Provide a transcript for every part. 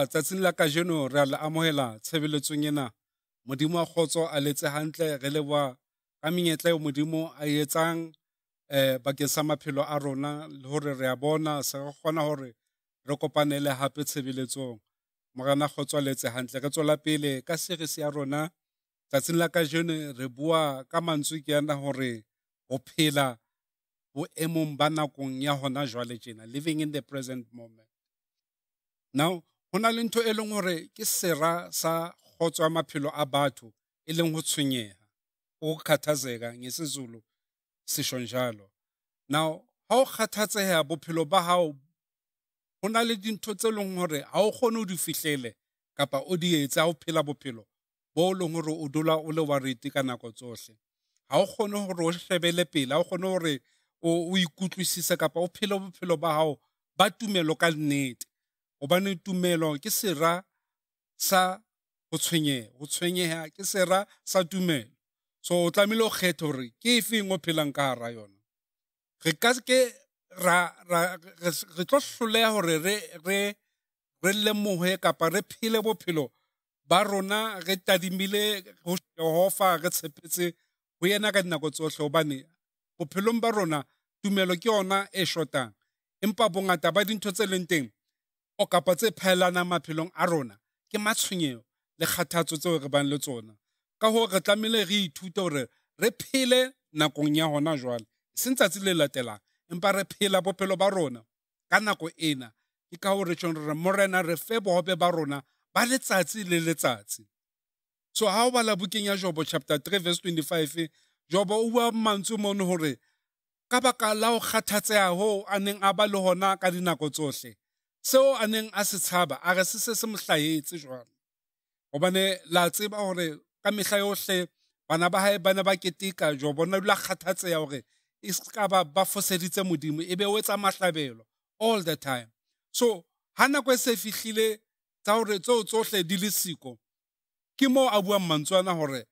ka tsatsing la kajeno re a le amogela tshebeletsong ena modimo a kgotso a letse hantle re leboa ka menyetla eo modimo a e etsang eh bakeng sa maphelo a rona le hore re a bona se re kgona hore re kopanele hape tshebeletsong morana kgotso a letse hantle re tswela pele ka series ya rona tsatsing la kajeno re bua ka mantswe ke yana hore ho phela boemong ba nakong ya hona jwale tjena living in the present moment now go na le ntho e leng gore ke sera sa kgotso ya maphelo a batho e leng go tshwenyega ukukhathazeka ngesizulu sisho njalo now ha o kgathatseha bophelo ba hao ho na le dintho tse leng hore ha o kgone ho di fihlele kapa o di etse ha o phela bophelo bo leng hore o dula o le warete ka nako tsohle ha o kgone hore o shebele pele ha o kgone hore o ikutlwisise kapa o phele bophelo ba hao ba tumelo ka nnete gobane tumelo ke sera sa go tshwenyega ke sera sa tumelo so o tlamehile o kgethe gore ke efeng o phelang ka gara yona re ka ra ra re tlo hloleha hore re re re lemohe kapa re phele bophelo ba rona re tadimile go jehofa re tshepetse go yena ka dinako tsotlhe gobane bophelong ba rona tumelo ke yona e shotang empa bongata ba dintho tse leng teng o kapatse tse maphelong a rona ke matshwenyego le kgathatso tseo re bang le tsona ka gore re tlamehile re ithuta gore re phele nakong ya gona jwale e seng tsatsi le latelang empa re phela bophelo ba rona ka nako ena ke ka gore tshong re morena re fe bogobe ba rona ba letsatsi le letsatsi so ga o bala bukeng ya jobo chapter 3 verse 25 jobo o bua mantswe mone gore ka baka la go kgathatseago a neng a ba le gona ka dinako tsotlhe seo a neng a se tshaba a re se se se mo hlahetse jwang gobane la tseba gore ka mehla yohle bana ba hae bana ba keteka jo bona dula kgathatseya gore e ka ba ba foseditse modimo e be o etsa mahlabelo all the time so ha nako e se fihlile tsa gore tseo tsohle di le siko ke moo a buang mantswana gore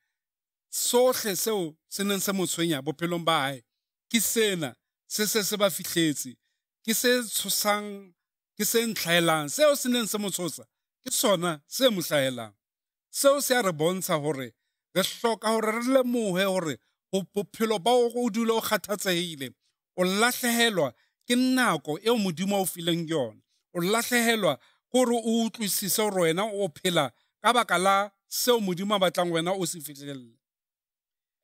sohle seo se neng se mo tshwenya bophelong ba hae ke sena se se se ba fihletse ke se tshosang ke se ntlhaelang seo se neng se mo tshosa ke sona se mo hlaelang seo se a re bontsha gore re hloka gore re lemoge gore bophelo ba go dula o kgathatsegile o lahlehelwa ke nako eo modimo a o fileng yona o lahlehelwa gore o utlwisise gore wena o phela ka baka la seo modimo a batlang wena o se fitlhelele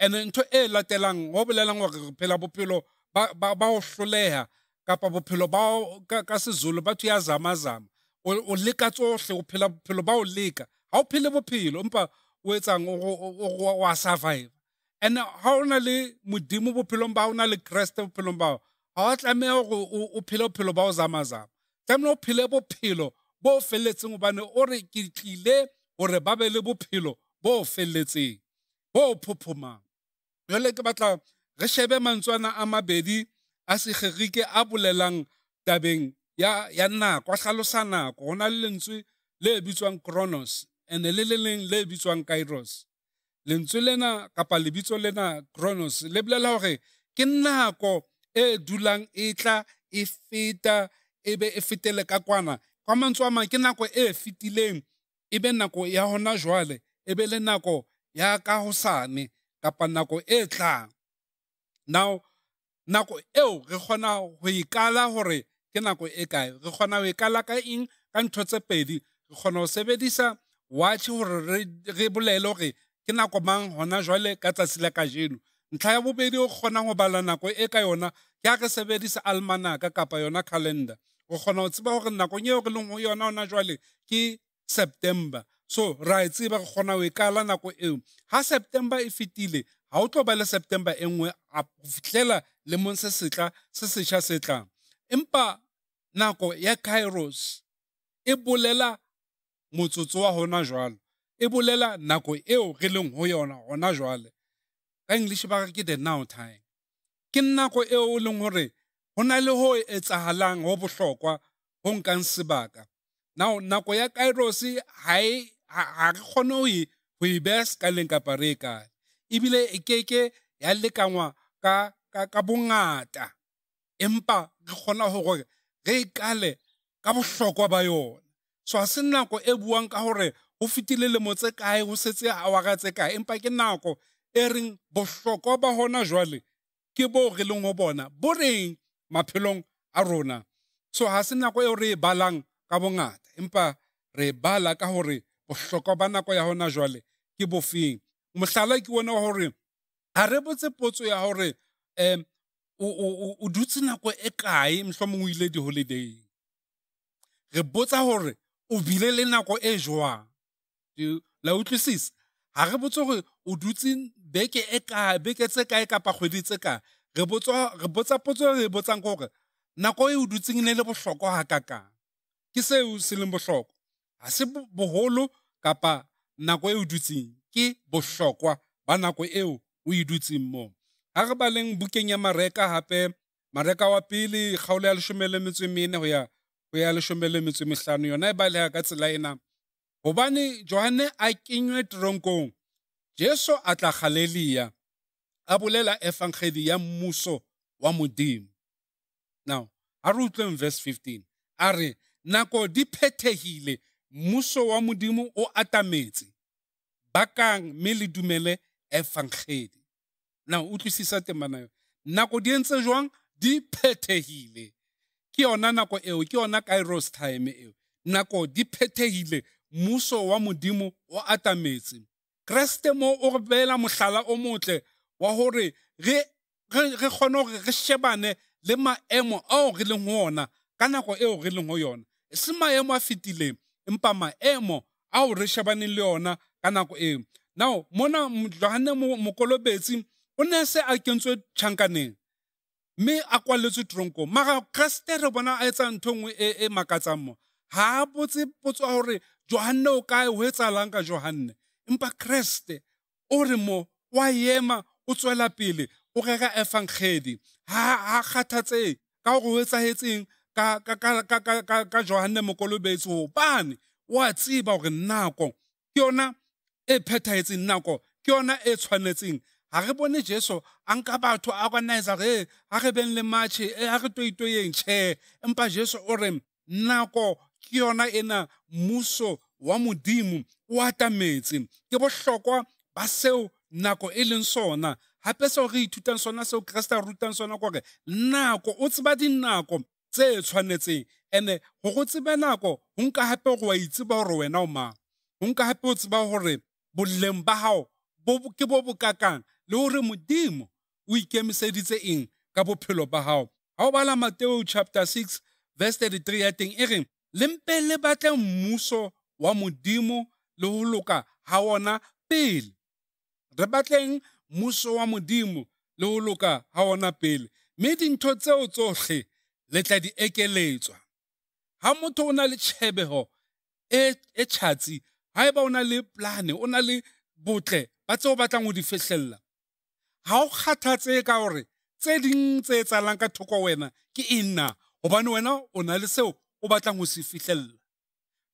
and ntho e latelang go bolelang gore re phela bophelo ba go hloleha kapa bophelo bao ka sezulu ba thwe uyazamazama o leka tsohle o phela bophelo ba o leka ha o phele bophelo empa o etsang wa survive and ha o na le modimo bophelong ba o na le kreste bophelong bao ha wa tlameha gore o phele bophelo ba o zamazama tlamehile o phele bophelo bo felletseng gobane o re ke tlile gore ba be le bophelo bo felletseng bo phophomang jole ke batla re shebe mantswana a mabedi a sekgerike a bolelang tabeng ya, ya nako a tlhalosa nako go na le lentswe le bitswang chronos and-e le le leng le bitswang kairos lentswe lena kapa lebitso lena chronos le bolela gore ke nako e dulang e tla e feta e be e fetele ka kwana kwa mantswe a mang ke nako e fetileng e be nako ya hona jwale e be le nako ya ka hosane kapa nako e tlang now nako eo re kgona go ikala gore ke nako e kae re kgona go ikala ka eng ka ntho tse pedi re kgona go sebedisa watch gore re bolele gore ke nako mang gona jwale ka tsatsi la jeno ntlha ya bobedi o kgonang go bala nako e ka yona ke a re sebedisa almanaka kapa yona calendar o kgona go tseba gore nakong eo re leng go yona ona jwale ke september so ra e tseba re kgona go e kala nako eo ha september e fetile ga o tlo ba le september e nngwe a fitlhela lemong se setla se setšha se tlang empa nako ya kairos e bolela motsotso wa hona jwale e bolela nako eo re leng go yona hona jwale ka english ba ke the now time ke nako eo e leng gore go na le ho etsahalang go botlhokwa go nkang sebaka now nako ya kairos ga e, re kgone go e, e beha sekaleng kapa re e kae ebile e keke ya lekangwa ka ka, ka bongata empa ke kgona ho gore ge e kale ka bohlokwa ba yona so ha se nako e buang ka gore go fetile lemo tse kae go setse awara tse kae empa ke nako e reng bohlokwa ba hona jwale ke bo re leng go bona bo reng maphelong a rona so ha se nako eo re e balang ka bongata empa re e bala ka gore bohlokwa ba nako ya hona jwale ke bofeng mohlala ke wona wa gore ga re botse potso ya gore um o dutse nako e kae mohlomong o ile di-holidayng re botsa hore o bile le nako e jwang la utlwisisa ha re botse hore o dutse beke e kae beke tse kae kapa kgwedi tse kae re botsa potso re e botsang ke hore nako e o dutseng e ne le bohlokwa hakakang ke seo se leng bohlokwa ha se boholo kapa nako e o dutseng ke bohlokwa ba nako eo o e dutseng moo a re baleng bukeng ya mareka gape mareka wa pele kgaolo ya lesome le metso mene go ya go ya lesome le metso mehlano yona e balega ka tsela ena gobane johane a kenywe tronkong jesu a tla galelia a bolela efankgedi ya mmuso wa modimo now a re utlweng verse 15 a re nako di phethegile mmuso wa modimo o atametse bakang mme le dumele efankgedi na o tlwisisa temana yo nako di entse jwang di phethegile ke yona nako eo ke yona kairos time eo nako di phethegile mmuso wa modimo o atametse kreste mo o beela motlhala o motle wa gore re kgone gore re shebane le maemo ao re leng go ona ka nako eo re leng go yona e se maemo a fetileng empa maemo ao re shebaneng le yona ka nako eo now mona johane mokolobetsi o ne se a kentswe tšhankaneng mme a kwaletswe tronkong maga kreste re bona a etsa ntho e nngwe e, e makatsang mo ga a botse potso gore johanne o kae o e tsalang ka johanne empa kreste o re mo wa ema o tswela pele o reka efangedi ga kgathatsee ka gore o tsagetseng ka johanne mokolobetsi gobane o a tseba gore nako ke yona e phethagetseng nako ke yona e tshwanetseng ga re bone jesu a nka batho a kwa nazare ga re beng le matšhe e a re toitoyeng tšhe empa jesu o re nako ke yona ena mmuso wa modimo o atametse ke botlhokwa ba seo nako e leng sona gape seo re ithutang sona seo keresete a re rutang sona kore nako o tseba dinako tse e tshwanetseng and-e go go tsebe nako go nka gape gore wa itseba gore wena o mang go nka gape o tseba gore boleng ba gago ke bo bokakang le gore modimo o ikemiseditse eng ka bophelo ba gago ga o bala mateo chapter 6 verse 33 ya teng e reng le mpe le batle mmuso wa modimo le hawana loka ga ona pele re batleng mmuso wa modimo le go loka ga ona pele mme dintho tseo tsotlhe le tla di ekeletswa ga motho o na le tšhebego e tšhatsi e o na le plane o na le botle ba tseo batlang di ga o kgathatse ka gore tse ding tse etsalang ka thoko wena ke enna gobane wena o na le seo o batlang go se fitlhelela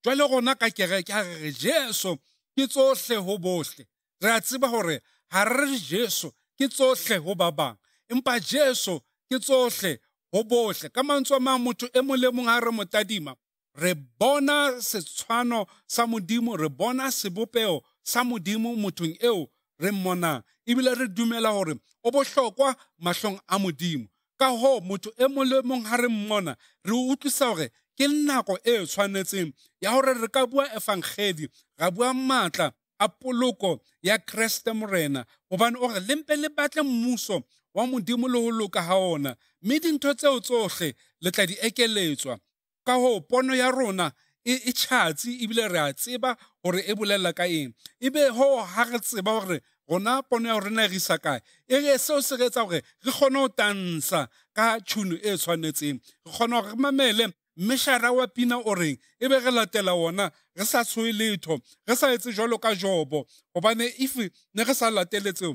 jwale gona ka kereke a re jesu ke tsohle ho bohle re a tseba gore ga re re jesu ke tsohle ho ba bang empa jesu ke tsohle ho bohle ka mantswe a mang motho e mong le mong ga re mo tadima re bona setshwano sa modimo re bona sebopeo sa modimo mothong eo re mmona ebile re dumela gore o bohlokwa mahlong a modimo ka go motho e molemong e ga re mmona re utlwisa gore ke nako e tshwanetseng ya gore re ka bua efangedi ga bua maatla a poloko ya kereste morena gobane o re lempe le batle mmuso wa modimo le go loka ga ona mme dintho tseo tsotlhe le tla di ekeletswa ka go pono ya rona E, e tšhatsi ebile re a tseba gore e bolelela ka eng e be go ga re tseba gore rona pono ya go rena e risa kae e re seo se re etsa gore re kgone go tansa ka tšhuno e, e tshwanetseng re kgona gore re mamele mmešara wa pina o reng e be re latela ona re sa tshoe letho re sa etse jalo ka jobo gobane if ne re sa lateletseo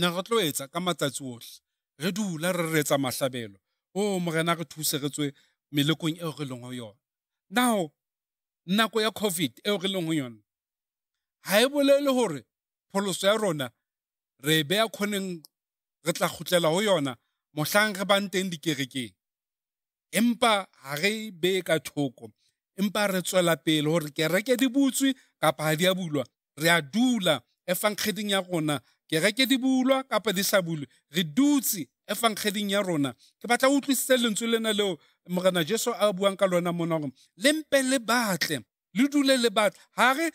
ne re tlo etsa ka matsatsi otlhe re dula re retsa mahlabelo o oh, morena re thuse re tswe melekong eo re leng go yona now nako ya covid eo re leng go yone ga e bolele gore pholoso ya rona re e beya kgoneng re tla gotlela go yona motlhang re bang teng dikerekeng empa ga re beye ka thoko empa re tswela pele gore kereke di butswe kapa ga di a bulwa re a dula efankgeding ya rona kereke di bulwa kapa di sa bulwe re dutse efankgeding ya rona ke batla utlwisitse lentswe lena leo morena jesu a buang ka lona mona gore le mpe le batle le dule le batle ga re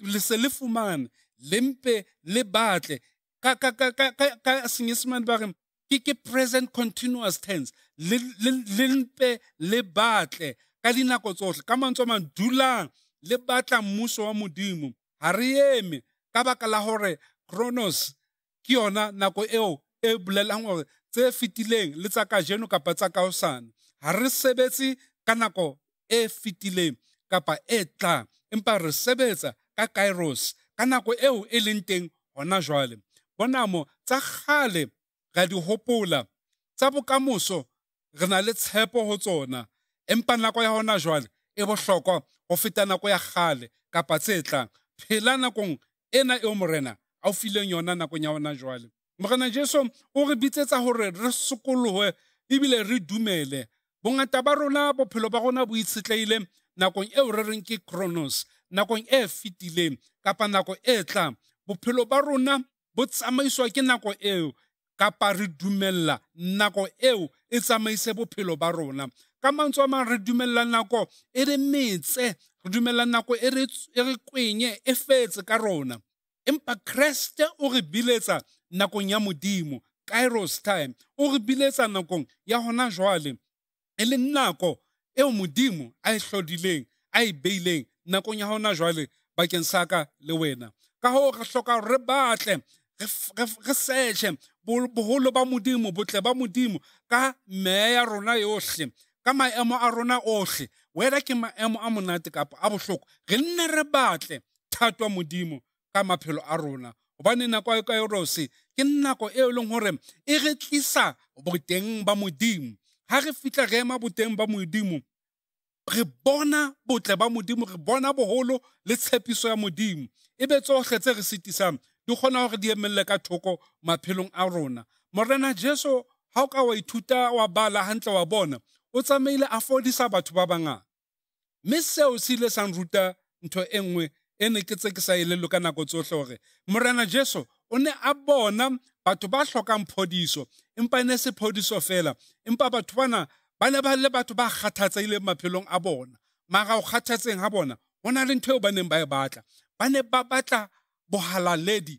le se le fumane le mpe le batle ka senyesemane ba re ke present continuous tense le mpe le batle ka dinako tsotlhe ka mantswe mangwe dulang le batla mmuso wa modimo ga re eme ka baka la gore cronos ke yona nako eo e bolelang gore tse fetileng le tsa kajeno kapa tsa kaosane ha re sebetse ka nako e fetileng kapa e tlang empa re sebetsa ka kairos ka nako eo e leng teng hona jwale bonamo tsa kgale ra di hopola tsa bokamoso re na le tshepo ho tsona empa nako ya hona jwale e bohlokwa ho feta nako ya kgale kapa tse tlang phela nakong ena eo morena a o fileng yona nakong ya hona jwale morena jesu o re bitsetsa hore re sokolohe ebile re dumele bongata ba rona bophelo ba rona bo itshetleile nakong eo re reng ke cronos nakong e fetileng kapa nako e tla bophelo ba rona bo tsamaiswa ke nako eo kapa re dumella nako eo e tsamaise bophelo ba rona ka mantswe a mang re dumella nako e re metse re dumella nako e re e kwenye e fetse ka rona empa kreste o re biletsa nakong ya modimo kairos time o re biletsa nakong ya gona jwale e le nako eo modimo a e tlhodileng a e beileng nakong ya gona jwale bakeng sa ka le wena ka go re tlhoka re batle re searche bogolo ba modimo botle ba modimo ka meya ya rona yotlhe ka maemo a rona ohle wena ke maemo a monate kapa a bohloko re nne re batle thatwa modimo ka maphelo a rona gobane nako ya kaerose ke nako e e leng gore e re tlisa boteng ba modimo ha re fitlha re ema boteng ba modimo re bona botle ba modimo re bona boholo le tshepiso ya modimo e be tsotlhe tse re sitisang di kgona gore di emelele ka thoko maphelong a rona morena jesu ga o ka wa ithuta wa bala gantle wa bona o tsamaile a fodisa batho ba bangata mme seo se ile sang ruta ntho e nngwe e ne ke tse ke sa lelo ka nako tsotlhe gore morena jesu o ne a bona batho ba hlokang phodiso empa e ne se phodiso fela empa batho bana ba ne ba le batho ba kgathatseileng maphelong a bona mara o kgathatseng ha bona ho na le ntho eo ba neng ba e batla ba ne ba batla bohalaledi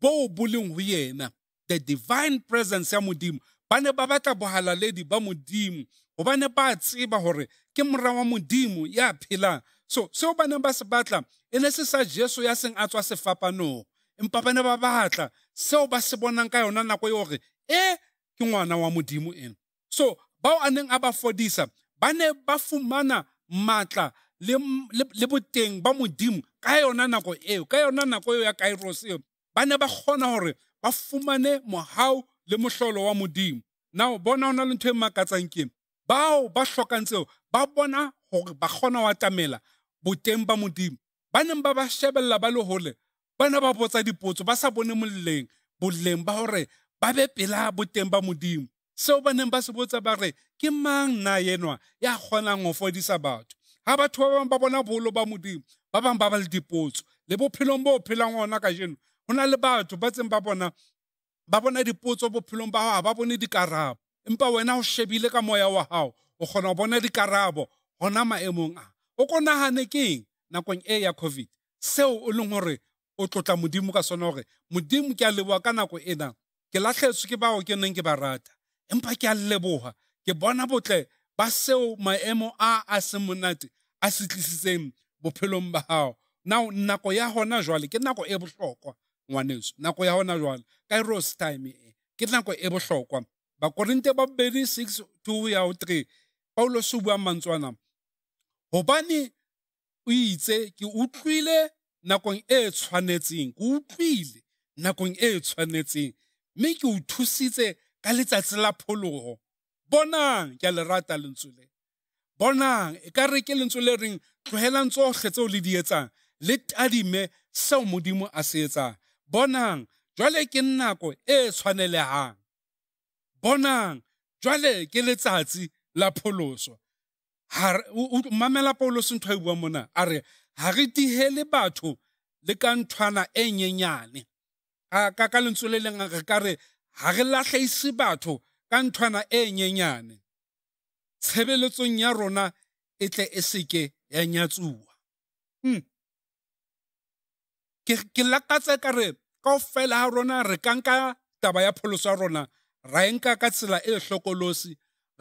bo bo leng ho yena the divine presence ya modimo ba ne ba batla bohalaledi ba modimo hobane ba tseba hore ke mora wa modimo ya phelang so seo ba neng ba se batla e ne se sa jeso ya seng a tswa sefapanong empa ba ne ba batla seo ba se bonang ka yona nako e gore e eh, ke ngwana wa modimo ena so bao a neng a ba fodisa ba ne ba fumana maatla le, le, le boteng ba modimo ka yona nako eo ka yona nako eo ya kairos eo ba ne ba kgona gore ba fumane mohau le mohlolo wa modimo nao bona o na le ntho e makatsang keng bao ba hlokang tseo ba bona gore ba kgona ho atamela boteng ba modimo ba neng ba ba shebelela ba le hole bana ba botsa dipotso ba sa bone moleng boleng ba gore ba be pela boteng ba modimo seo ba neng ba se botsa ba re ke mang na enwa ya kgonang go fodisa batho ga batho ba bangwe ba bona bolo ba modimo ba bangwe ba ba le dipotso le bophelong bo o phelang gona ka jeno go na le batho ba tseng ba bona ba bona dipotso bophelong ba gago ga ba bone dikarabo empa wena o shebile ka moya wa gago o kgona go bona dikarabo gona maemong a o konagane keng nakong e ya covid seo o e leng gore o tlotla modimo ka sone gore modimo ke a leboga ka nako ena ke latlhetswe ke bao ke neng ke ba rata empa ke a leboga ke bona botle ba seo maemo a a seng monate a se tlisitseng bophelong ba gago now nako ya gona jwale ke nako e bohlokwa ngwaneso nako ya gona jwale ros time e ke nako e botlhokwa bakorinte ba bobedi six two ya o three paulos o buang mantswana gobane o itse ke utlwile nakong e tshwanetseng ke utlwile nakong e tshwanetseng mme ke o thusitse ka letsatsi la phologo bonang ke a le rata lentswe le bonang e ka re ke lentswe le reng tlogelang tsotlhe tseo le di etsang le tadime seo modimo a se etsang bonang jwale ke nako e tshwanelehang bonang jwale ke letsatsi la pholoso mamela paulos ntho a e buang mona a re ga re digele batho le ka nthwana e nyenyane ka ka lentswe le lengwe re ka re ga re latlhaise batho ka nthwana e nyenyane tshebeletsong ya rona e tle e seke ya nyatsuwa hmm. ke lakatsa ka re kao fela ga rona re ka nka taba ya pholoso ya rona ra e nka ka tsela e hlokolosi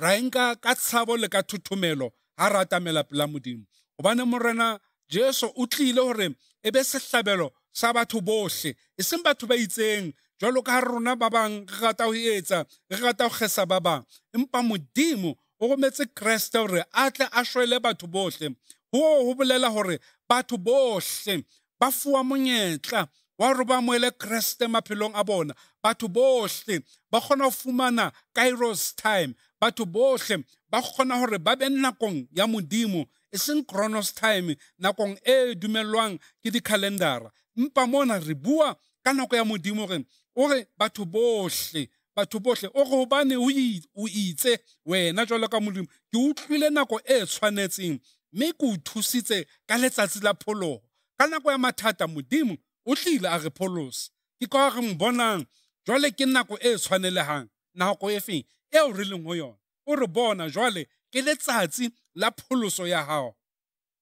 ra e nka ka tshabo le ka thuthumelo ga re atamela pela modimo gobane morena Jesu o tlile hore e be sehlabelo sa batho bohle e seng batho ba itseng jwalo ka rona ba bang re rata ho etsa re rata ho kgesa ba bang empa modimo o rometse kreste hore a tle a shwele batho bohle hoo ho bolela hore batho bohle ba fuwa monyetla wa hore ba amoele kreste maphelong a bona batho bohle ba kgona ho fumana kairos time batho bohle ba kgona hore ba be nakong ya modimo e seng chronos time nakong e e dumelwang ke dikhalendara mpa mona re bua ka nako ya modimo gore o re batho botlhe batho botlhe o go bane o itse wena jalo ka modimo ke utlwile nako e e tshwanetseng mme ke o thusitse ka letsatsi la phologo ka nako ya mathata modimo o tlile a re pholosa ke ka re mbonang jwale ke nako e e tshwanelegang nako e feng eo re leng go o re bona jwale ke letsatsi la pholoso ya gago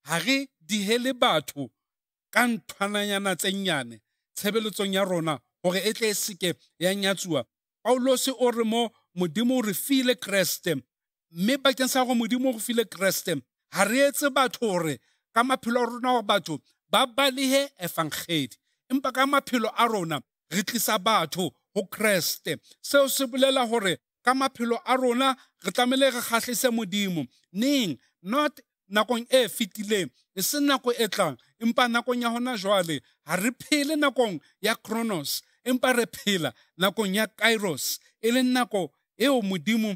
ga re dihele batho ka nthwananyana tse nyane tshebeletsong ya rona gore e tle e seke ya nyatsuwa paulose o re mo modimo o re file kreste mme bakeng sa gore modimo o re file kereste ga re etse batho gore ka maphelo a rona gore batho ba balehe efangedi empa ka maphelo a rona re tlisa batho go kreste seo se bolela gore ka maphelo a rona re tlamele re kgatlhise modimo neng not nakong e fetileng e se nako e tlang empa nakong ya gona jale ga ha re phele nakong ya cronos empa re phela nakong ya kairos e le nako eo modimo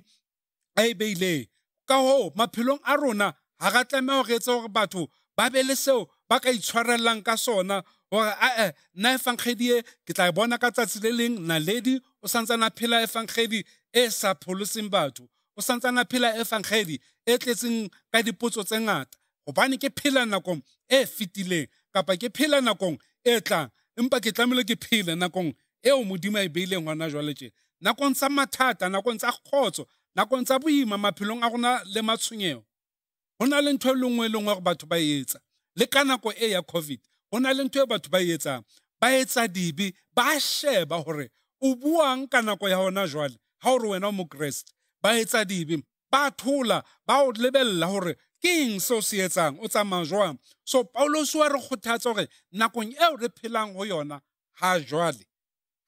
a e beileng ka goo maphelong a rona ga ha ga tlameo re etse gore batho ba be le seo ba ka itshwarelelang ka sona gore ae nna efankgedie ke tla bona ka tsatsi le leng naledi o santsena phela efankgedi e sa pholoseng batho o santsana phela e e tletseng ka dipotso tse ngata gobane ke phela nakong e fetileng kapa ke phela nakong e tlang empa ke tlamehile ke phele nakong eo modimo a e beileng gona jwale tjena nakong tsa mathata nakong tsa kgotso nakong tsa boima maphelong a gona le matshwenyego go na le ntho e lengwe e lengwe gore batho ba e etsa le ka nako e ya covid go na le ntho e batho ba e etsang ba etsa dibe ba sheba gore o buang ka nako ya gona jwale ha o re wena o mokeresete ba etsa dibe ba thola ba o lebelela gore ke eng o se etsang o jwang so paulosi wa re kgothatsa gore nakong eo re phelang go yona ha jwale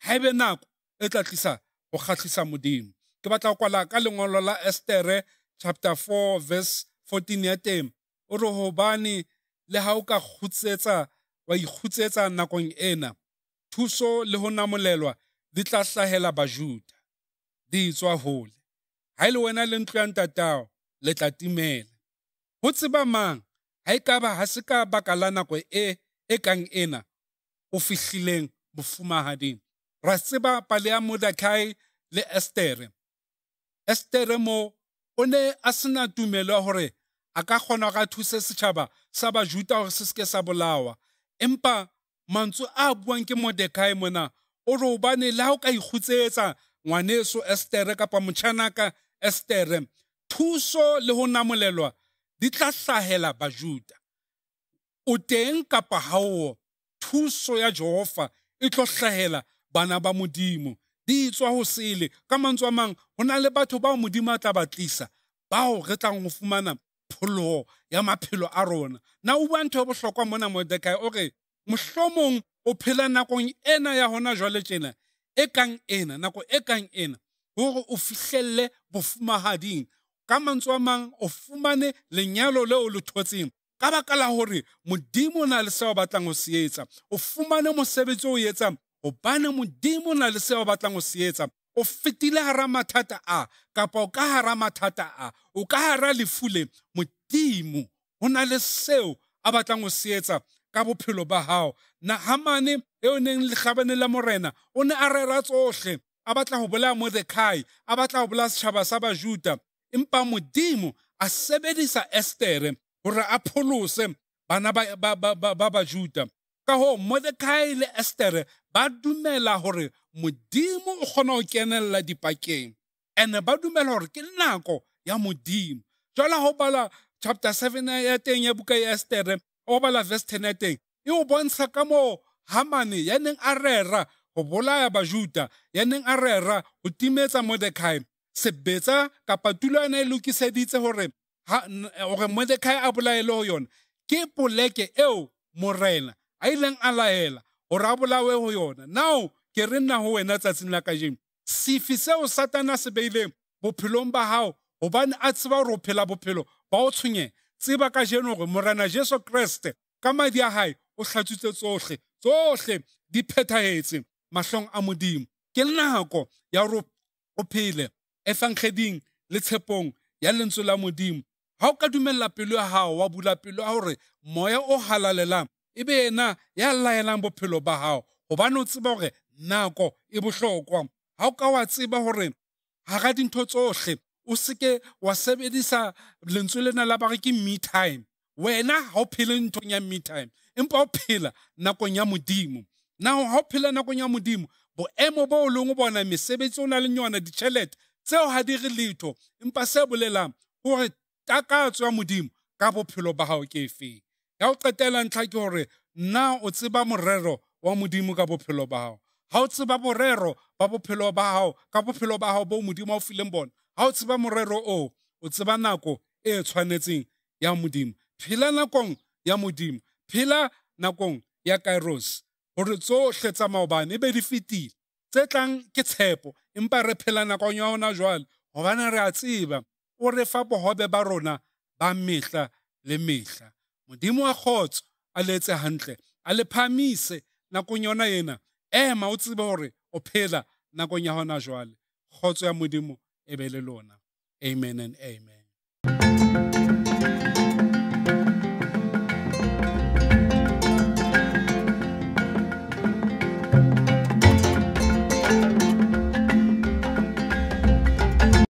ga ebe nako e tla tlisa go kgatlhisa modimo ke batla go kwala ka lengolo la estere chapter 4 verse 14 ya teng o re gobane le ga o ka kgutsetsa wa ikhutsetsa nakong ena thuso le ho namolelwa di tla bajuda di tswa hole ha e le wena le ntlo ya ntatao le tla timela go tseba mang ha e ka ba ha se ka baka la nako e e kang ena o fihlileng bofumahading ra tseba pale ya modakai le estere estere mo o ne a sena tumelo ya gore a ka kgona ga thuse setšhaba sa bajuta gore se seke sa bolawa empa mantswe a buang ke modekai mona o re obane le ha o ka ikgutsetsa ngwaneso estere kapa motšhanaka estere thuso le ho namolelwa di tla hlahela bajuda o teng kapa haoo thuso ya jehova e tlo hlahela bana ba modimo di tswa ho sele ka mantswe a mang ho na le batho bao modimo a tla ba tlisa bao re tlang ho fumana pholoho ya maphelo a rona na o bua ntho e bohlokwa mona modekai o re mohlomong o phela nakong ena ya hona jwale tjena e kang ena nako e kang ena gore o fihlelle bofumagading ka mantswe a mang o fumane lenyalo leo le thotseng ka baka la gore modimo na le seo batlang go se etsa o fumane mosebetsi o etsang gobane modimo na le seo batlang go se etsa o fetile hara mathata a kapa o ka hara mathata a o ka hara lefule modimo o na le seo a batlang go se etsa ka bophelo ba hao na hamane o neng lekgabane la morena o ne a rera tsohle a batla ho bolaya mordekai a batla go bolaya setjhaba sa bajuta empa modimo a sebedisa estere hore a pholose bana ba, ba, ba, ba, ba bajuta ka ho mordekai le estere ba dumela hore modimo o kgona ho kenella dipakeng ene ba dumela hore ke nako ya modimo jwala ho bala chapter 7 ya teng ya buka ya estere o bala verse teneteng e o bontsha ka moo hamane ya neng a rera go bolaya bajuta ya neng a rera go timetsa mordekai sebetsa kapa tulwana e lokiseditse gore gore mordekai a bolaele go yona ke poleke eo morena a ileng a laela gore a bolawe go yona nao ke re nna go wena tsatsing la kajeno sefi seo satana se beileng bophelong ba gago gobane a tseba gore o phela bophelo ba o tshwenyega tseba ka jeno gore morana jesu kreste ka madi a gae o tlhatswitse tsotlhe tsotlhe di phethagetse matlhong a modimo ke nako ya gore o phele efankgeding le tshepong ya lentswe la modimo ga o ka dumelela pelo ya gago wa bula pelo ya gore moya o halalelang e be ena ya laelang bophelo ba gago gobane o tseba gore nako e botlhokwa ga o ka wa tseba gore ga ga dintho tsotlhe o seke wa sebedisa lentswe lena la bare ke me time wena ha o phele nthong ya me time empa o phela nakong ya modimo na ha o phela nakong ya modimo boemo bo o leng o bona mesebetsi o na leng yona ditšhelete tseo ga di letho empa se bolelang gore takatso ya modimo ka bophelo ba gago ke efeng ya o qetela ntlha ke gore nna o tseba morero wa modimo ka bophelo ba gago ga o tseba borero ba bophelo ba gago ka bophelo ba gago bo modimo a o fileng bona ha o tseba morero oo o tseba nako e tshwanetseng ya modimo phela nakong ya modimo phela nakong ya kairos gore tsotlhe tsa maobane e be di fetile tse tlang ke tshepo empa re phela nakong ya gona jwale gobane re a tseba o re fa bogobe ba rona ba mehla le mehla modimo wa kgotso a le etse hantle a le phamise nakong yona ena ema o tsebe gore o phela nakong ya gona jwale kgotso ya modimo ebelelona amen and amen